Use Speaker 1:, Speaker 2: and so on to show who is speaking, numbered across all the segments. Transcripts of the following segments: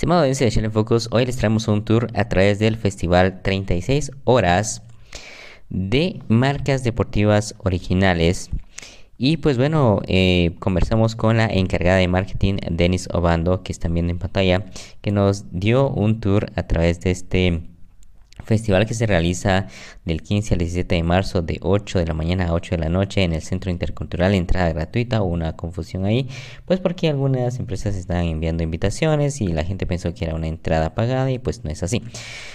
Speaker 1: Estimado audiencia de Shell Focus, hoy les traemos un tour a través del festival 36 horas de marcas deportivas originales. Y pues bueno, eh, conversamos con la encargada de marketing, Denis Obando, que está también en pantalla, que nos dio un tour a través de este festival que se realiza del 15 al 17 de marzo de 8 de la mañana a 8 de la noche en el Centro Intercultural, entrada gratuita, una confusión ahí, pues porque algunas empresas estaban enviando invitaciones y la gente pensó que era una entrada pagada y pues no es así.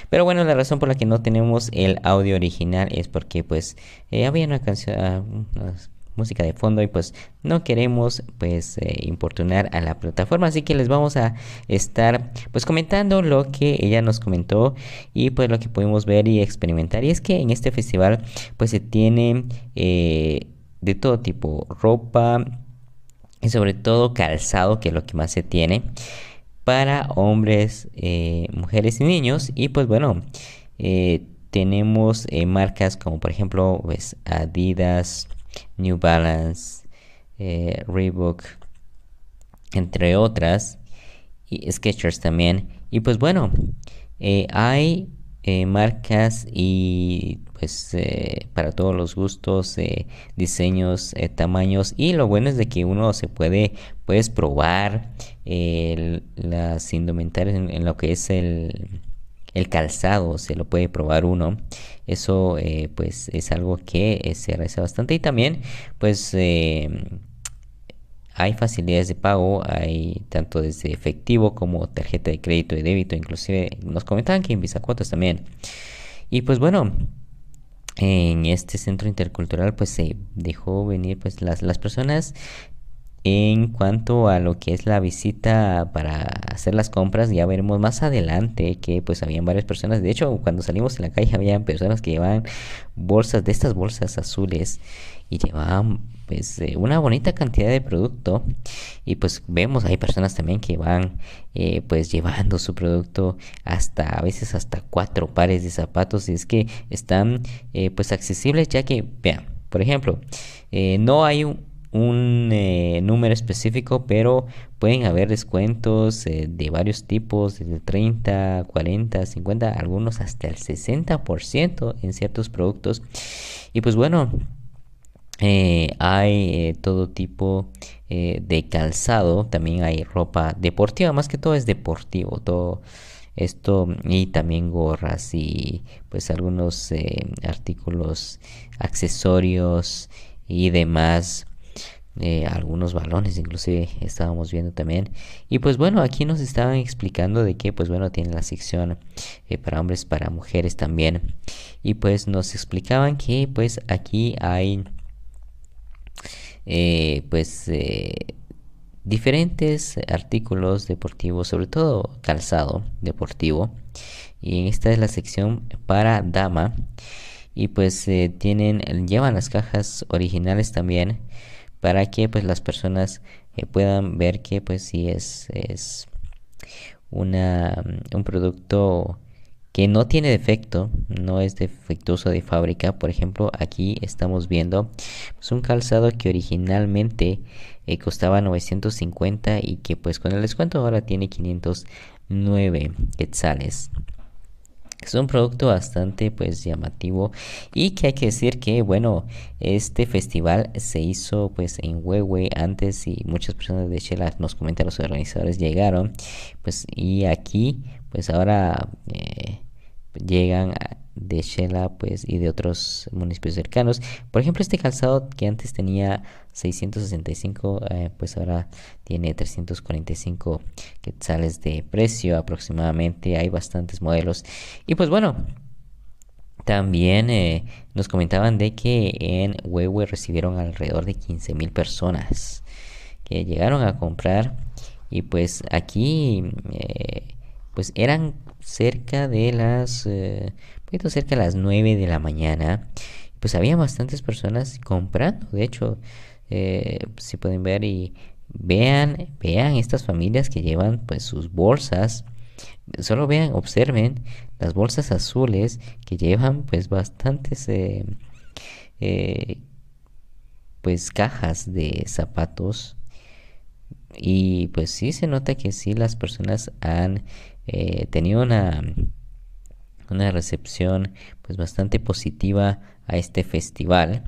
Speaker 1: Pero bueno, la razón por la que no tenemos el audio original es porque pues eh, había una canción, ah, música de fondo y pues no queremos pues eh, importunar a la plataforma así que les vamos a estar pues comentando lo que ella nos comentó y pues lo que pudimos ver y experimentar y es que en este festival pues se tiene eh, de todo tipo ropa y sobre todo calzado que es lo que más se tiene para hombres eh, mujeres y niños y pues bueno tenemos marcas como por ejemplo pues, Adidas New Balance, eh, Reebok, entre otras, y Skechers también. Y pues bueno, eh, hay eh, marcas y pues para todos los gustos, diseños, tamaños. Y lo bueno es de que uno se puede, puedes probar las indumentarias en lo que es el el calzado se lo puede probar uno. Eso eh, pues es algo que eh, se realiza bastante y también pues em, hay facilidades de pago, hay tanto desde efectivo como tarjeta de crédito y débito, inclusive nos comentaban que en Visa también. Y pues bueno, en este centro intercultural pues se dejó venir pues las, las personas en cuanto a lo que es la visita para hacer las compras, ya veremos más adelante que pues habían varias personas. De hecho, cuando salimos en la calle había personas que llevaban bolsas de estas bolsas azules y llevaban pues eh, una bonita cantidad de producto y pues vemos hay personas también que van eh, pues llevando su producto hasta a veces hasta cuatro pares de zapatos y es que están eh, pues accesibles ya que vean por ejemplo no hay un un eh, número específico, pero pueden haber descuentos eh, de varios tipos, desde 30, 40, 50, algunos hasta el 60% en ciertos productos. Y pues bueno, eh, hay todo tipo de calzado, también hay ropa deportiva, más que todo es deportivo, todo esto y también gorras y pues algunos artículos, accesorios y demás eh, algunos balones inclusive estábamos viendo también y pues bueno aquí nos estaban explicando de que pues bueno tiene la sección eh, para hombres para mujeres también y pues nos explicaban que pues aquí hay eh, pues diferentes artículos deportivos sobre todo calzado deportivo y esta es la sección para dama y pues tienen llevan las cajas originales también para que pues las personas eh, puedan ver que pues si es, es una, mm, un producto que no tiene defecto, no es defectuoso de fábrica. Por ejemplo, aquí estamos viendo pues, un calzado que originalmente eh, costaba 950 y que pues con el descuento ahora tiene 509 quetzales. Es un producto bastante pues llamativo y que hay que decir que bueno, este festival se hizo pues en Huehue antes y muchas personas de Shell nos comentan los organizadores llegaron pues y aquí pues ahora eh, llegan llegan de Shela pues, y de otros municipios cercanos. Por ejemplo, este calzado que antes tenía 665, eh, pues ahora tiene 345 quetzales de precio aproximadamente. Hay bastantes modelos. Y pues bueno, también eh, nos comentaban de que en Huehue recibieron alrededor de 15 mil personas que llegaron a comprar y pues aquí eh, pues eran cerca de las poquito cerca de las 9 de la mañana. Pues había bastantes personas comprando, de hecho, eh, si pueden ver y vean, vean estas familias que llevan pues sus bolsas. Solo vean, observen las bolsas azules que llevan pues bastantes eh, eh, pues cajas de zapatos y pues sí se nota que sí las personas han tenido una una recepción pues bastante positiva a este festival.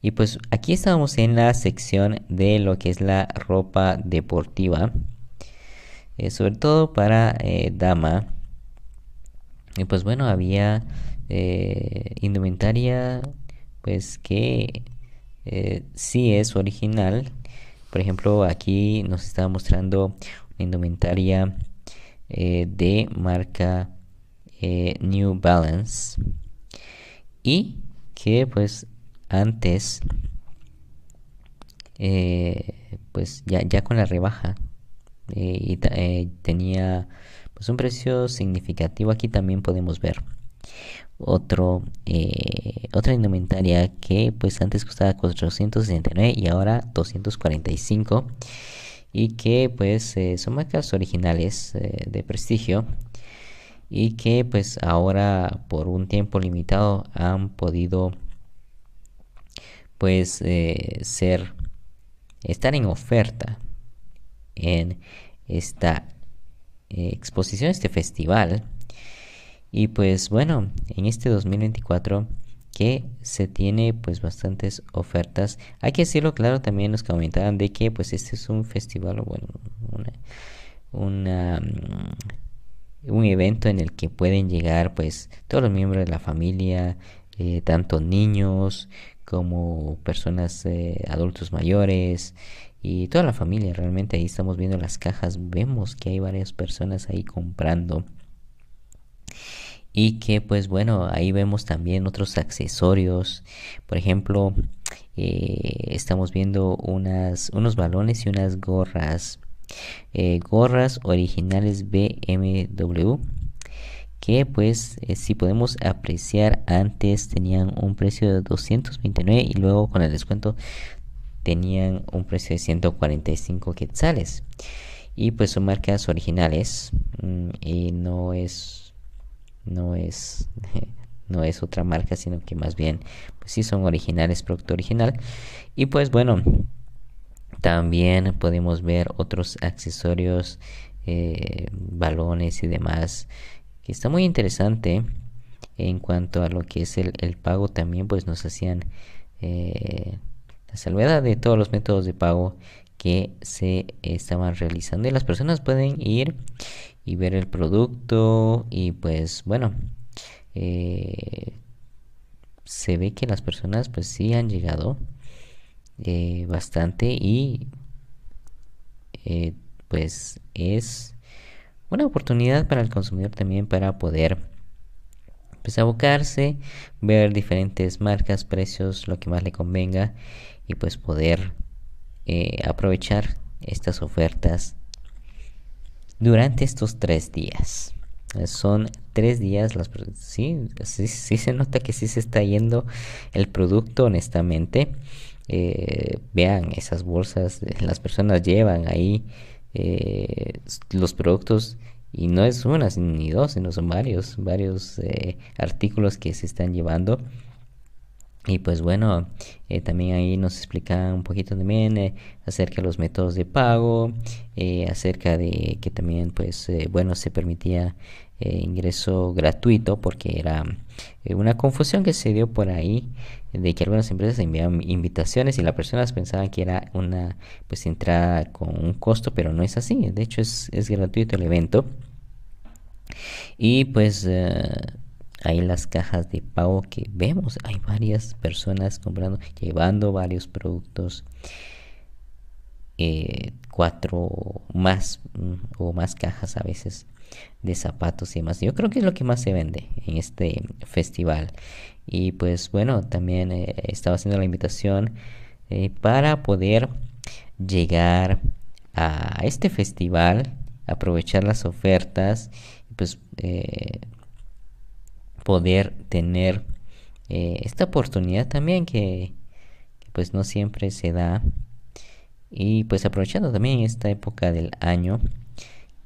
Speaker 1: Y pues aquí estamos en la sección de lo que es la ropa deportiva, eh, sobre todo para eh, dama. Y pues bueno, había eh, indumentaria pues que sí es original. Por ejemplo, aquí nos está mostrando una indumentaria de marca eh, New Balance y que pues antes eh, pues ya, con la rebaja eh, tenía pues un precio significativo aquí también podemos ver otro otra indumentaria que pues antes costaba 469 y ahora 245 y que pues son marcas originales de prestigio y que pues ahora por un tiempo limitado han podido pues eh, ser estar en oferta en esta eh, exposición este festival y pues bueno en este 2024 que se tiene pues bastantes ofertas hay que decirlo claro también nos comentaban de que pues este es un festival bueno una mm, un evento en el que pueden llegar pues todos los miembros de la familia, eh, tanto niños como personas eh, adultos mayores y toda la familia realmente ahí estamos viendo las cajas vemos que hay varias personas ahí comprando y que pues bueno ahí vemos también otros accesorios por ejemplo eh, estamos viendo unas unos balones y unas gorras eh, gorras originales BMW que pues eh, si podemos apreciar antes tenían un precio de 229 y luego con el descuento tenían un precio de 145 quetzales y pues son marcas originales mm, y no es no es no es otra marca sino que más bien pues son originales producto original y pues bueno también podemos ver otros accesorios, eh, balones y demás, que está muy interesante. En cuanto a lo que es el, pago, también pues nos hacían eh, la salvedad de todos los métodos de pago que se estaban realizando y las personas pueden ir y ver el producto y pues bueno eh, se ve que las personas pues sí han llegado eh, bastante y eh, pues es una oportunidad para el consumidor también para poder pues abocarse, ver diferentes marcas, precios, lo que más le convenga y pues poder eh, aprovechar estas ofertas durante estos tres días. Son tres días, las, sí, sí, se nota que sí se está yendo el producto honestamente. Eh, vean esas bolsas, las personas llevan ahí eh, los productos y no es una ni dos, sino son varios, varios eh, artículos que se están llevando. Y pues bueno, también ahí nos explican un poquito también acerca de los métodos de pago, acerca de que también pues bueno se permitía eh, ingreso gratuito porque era eh, una confusión que se dio por ahí de que algunas empresas enviaban invitaciones y las personas pensaban que era una pues entrada con un costo pero no es así de hecho es, gratuito el evento y pues hay eh, las cajas de pago que vemos hay varias personas comprando llevando varios productos cuatro más mm, o más cajas a veces de zapatos y demás. Yo creo que es lo que más se vende en este festival. Y pues bueno, también eh, estaba haciendo la invitación eh, para poder llegar a este festival, aprovechar las ofertas pues eh, poder tener esta oportunidad también que, que pues no siempre se da. Y pues aprovechando también esta época del año,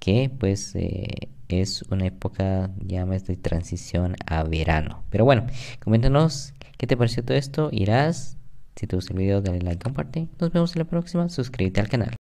Speaker 1: que pues eh, es una época ya de transición a verano. Pero bueno, coméntanos qué te pareció todo esto, irás, si te gustó el video dale like, comparte, nos vemos en la próxima, suscríbete al canal.